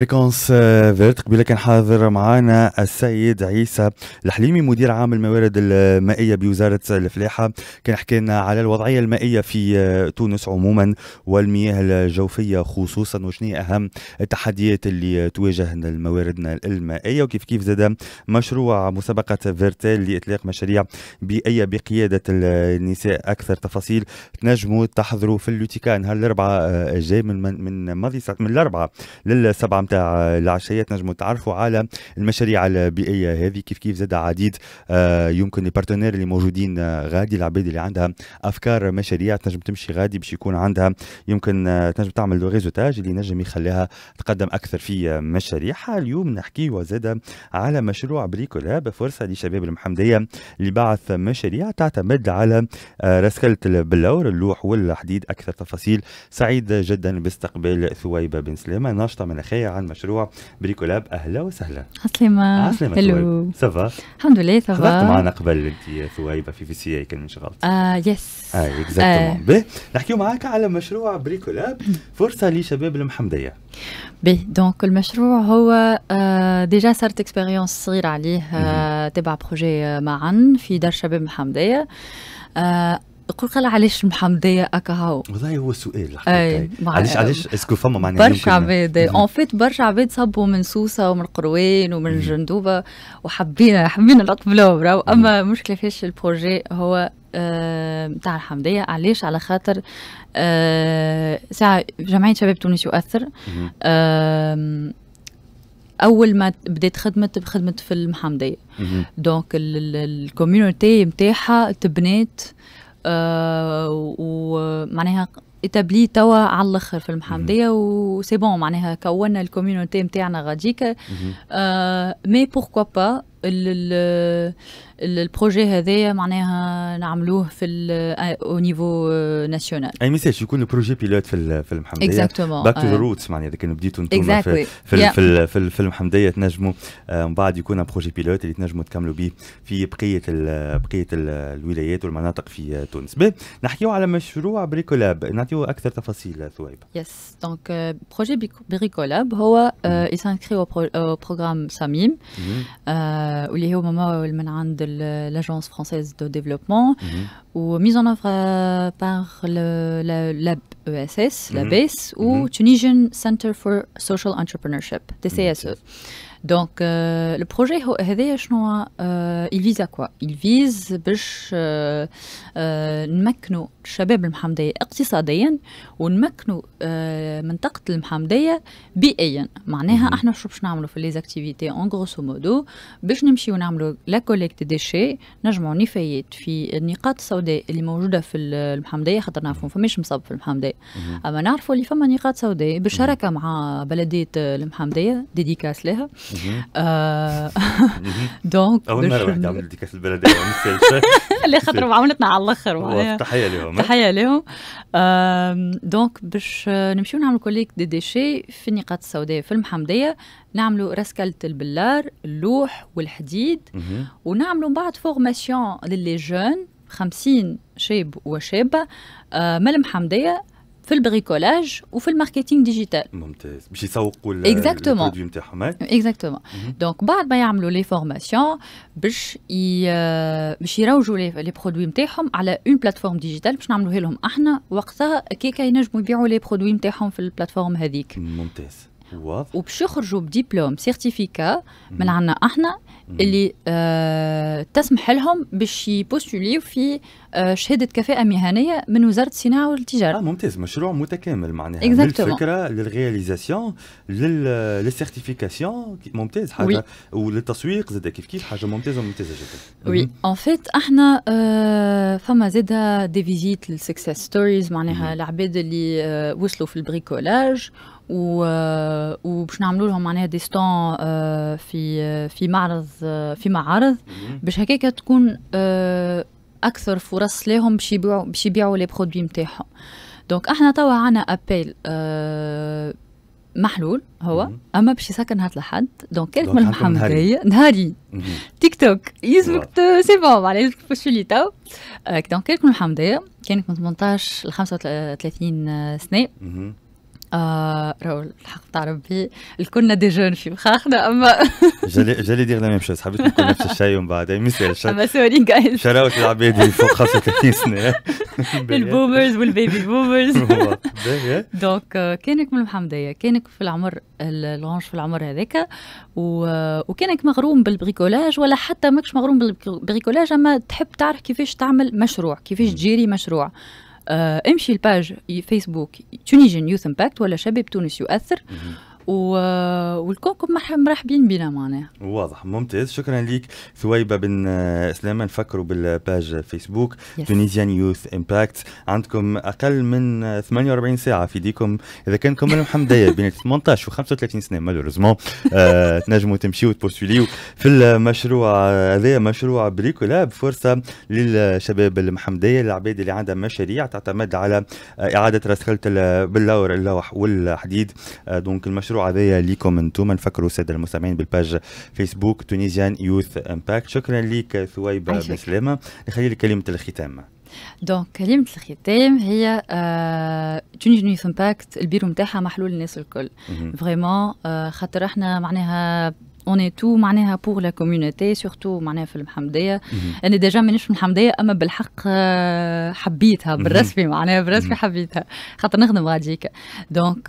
فريكونس آه، فيرت قبيله كان حاضر معنا السيد عيسى الحليمي مدير عام الموارد المائيه بوزاره الفلاحه كان حكى لنا على الوضعيه المائيه في آه، تونس عموما والمياه الجوفيه خصوصا وشنو اهم التحديات اللي تواجه مواردنا المائيه وكيف كيف زاد مشروع مسابقه فيرتيل لاطلاق مشاريع بيئيه بقياده النساء اكثر تفاصيل تنجموا تحضروا في اللوتيكا نهار الاربعاء آه، الجاي من من ماضي من الاربعاء للسبعه تاع العشيه تنجموا تعرفوا على المشاريع البيئيه هذه كيف كيف زاد عديد آه، يمكن البارتنير اللي موجودين آه، غادي العباد اللي عندها افكار مشاريع تنجم تمشي غادي باش يكون عندها يمكن آه، تنجم تعمل ريزوتاج اللي نجم يخليها تقدم اكثر في مشاريعها اليوم نحكي وزاد على مشروع بريكولاب فرصه لشباب المحمديه اللي بعث مشاريع تعتمد على رسكله البلور اللوح والحديد اكثر تفاصيل سعيد جدا باستقبال ثويبه بن سليمه ناشطه من أخيها عن مشروع بريكولاب اهلا وسهلا عسلامة عسلامة هلو سافا الحمد لله سافا خبرت معنا قبل انت ثويبه في في سي اي كان انشغلت اه يس اي اكزاكتومون نحكي معك معاك على مشروع بريكولاب فرصه لشباب المحمديه بي دونك المشروع هو ديجا صارت اكسبيريونس صغيره عليه آه، تبع بروجي آه، معا في دار شباب محمديه آه، قل علاش محمديه اكا هاو والله هو السؤال علاش علاش اسكو فما معناها برشا عباد اون فيت برشا عباد صبوا من سوسه ومن القروين ومن جندوبه وحبينا حبينا نقبلوهم راهو اما مشكله فاش البروجي هو نتاع أه الحمديه علاش على خاطر أه ساعه جمعيه شباب تونس يؤثر اول ما بدات خدمت خدمت في المحمديه دونك الكوميونيتي نتاعها تبنات آه، ومعناها اتابلي توا على الاخر في المحمديه وسي بون معناها كونا الكوميونتي نتاعنا غاديك مي بوركوا با البروجي هذايا معناها نعملوه في او نيفو ناسيونال اي ميساج يكون البروجي بيلوت في في المحمديه اكزاكتومون باك تو ذا روتس معناها كان بديتوا انتم في في, في, في المحمديه تنجموا آه، من بعد يكون بروجي بيلوت اللي تنجموا تكملوا به في بقيه بقيه الولايات والمناطق في تونس نحكيو على مشروع بريكولاب نعطيو اكثر تفاصيل ثويب يس دونك بروجي بريكولاب هو يسانكري او بروغرام ساميم Ou au moment de l'agence française de développement, ou mhm. mise en œuvre euh, par le lab la BES mhm. e ou mhm. Tunisian Center for Social Entrepreneurship, دونك لو بروجي هذايا شنو il vise à quoi il vise باش نمكنوا الشباب المحمديه اقتصاديا ونمكنوا منطقه المحمديه بيئيا معناها احنا شو باش نعملوا في لي زاكتيفيتي اون غروسو مودو باش نمشيو نعملوا لا كوليكت ديشي نجمعوا نفايات في النقاط السوداء اللي موجوده في المحمديه خاطر نعرفوا فماش مصب في المحمديه اما نعرفوا اللي فما نقاط سوداء بالشراكه مع بلديه المحمديه ديديكاس لها آه، دونك اول مره رحت عملت كاس البلد اللي خاطر عملتنا على الاخر تحيه لهم تحيه لهم دونك باش نمشيو نعملوا كوليك دي ديشي في النقاط السوداء في المحمديه نعملوا رسكلة البلار اللوح والحديد ونعملوا من بعد فورماسيون للي جون 50 شاب وشابه من المحمديه في البريكولاج وفي الماركتينغ ديجيتال ممتاز باش يسوقوا البرودوي نتاعهم اكزاكتومون دونك بعد ما يعملوا لي فورماسيون باش باش يروجوا لي برودوي نتاعهم على اون بلاتفورم ديجيتال باش نعملوها لهم احنا وقتها كيكا كاينجموا يبيعوا لي برودوي نتاعهم في البلاتفورم هذيك ممتاز واضح وباش يخرجوا بديبلوم سيرتيفيكا من عندنا احنا اللي آه تسمح لهم باش يبوستوليو في آه شهاده كفاءه مهنيه من وزاره الصناعه والتجاره. اه ممتاز مشروع متكامل معناها من الفكره للرياليزاسيون للسيرتيفيكاسيون ممتاز حاجه وللتسويق زاد كيف كيف حاجه ممتازه ممتازه جدا. وي ان فيت احنا آه فما زاد دي فيزيت للسكسيس ستوريز معناها العباد اللي آه وصلوا في البريكولاج و... وباش نعملوا لهم معناها دي ستون آه، في آه، في معرض آه، في معارض باش هكاك تكون اكثر فرص لهم باش يبيعوا باش يبيعوا لي برودوي نتاعهم دونك احنا توا عنا ابيل محلول هو اما باش يسكر نهار الاحد دونك كيف من المحمديه نهاري تيك توك يلزمك سي بون معناها يلزمك تبوشولي تو دونك كيف من المحمديه كانت من 18 ل 35 سنه آه راهو الحق تاع ربي الكلنا دي جون في مخاخنا اما جالي جالي دير لا ميم حبيت نقول نفس الشيء ومن بعد يعني ما يصيرش اما سوري جايز شراوت العباد اللي فوق 35 سنه البومرز والبيبي بومرز دونك كانك من المحمديه كانك في العمر لونج في العمر هذاك وكانك مغروم بالبريكولاج ولا حتى ماكش مغروم بالبريكولاج اما تحب تعرف كيفاش تعمل مشروع كيفاش تجيري مشروع آه، امشي الباج فيسبوك تونيجن يوث امباكت ولا شباب تونس يؤثر و... مرحبين بنا معناها واضح ممتاز شكرا لك ثويبه بن اسلام نفكروا بالباج فيسبوك تونيزيان يوث امباكت عندكم اقل من 48 آه، ساعه في ديكم اذا كان كمال محمديه بين 18 و 35 سنه مالوريزمون آه، تنجموا تمشيو تبوستوليو في المشروع آه، هذا مشروع بريكولاب فرصه للشباب المحمديه العباد اللي عندها مشاريع تعتمد على اعاده رسخله باللور اللوح والحديد دونك المشروع المشروع هذايا ليكم انتم نفكروا الساده المستمعين بالباج فيسبوك تونيزيان يوث امباكت شكرا لك ثويبه بسلامه نخلي لك كلمه الختام دونك كلمة الختام هي توني جنيوث امباكت البيرو نتاعها محلول الناس الكل فريمون خاطر احنا معناها اوني تو معناها بور لا كوميونيتي سورتو معناها في المحمديه انا ديجا مانيش في المحمديه اما بالحق حبيتها بالرسمي معناها بالرسمي حبيتها خاطر نخدم غاديك دونك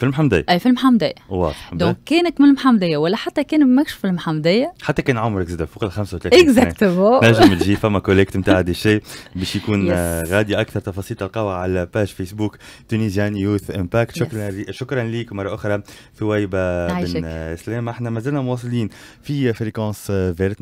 فيلم حمدية اي فيلم حمدية واضح دونك كانك من المحمدية ولا حتى كان ماكش في المحمدية حتى كان عمرك زاد فوق ال 35 اكزاكتومون نجم تجي فما كوليكت نتاع دي شي باش يكون غادي اكثر تفاصيل تلقاوها على باج فيسبوك تونيزيان يوث امباكت شكرا yes. شكرا ليك مرة أخرى ثويبة بن سلام احنا مازلنا مواصلين في فريكونس فيرت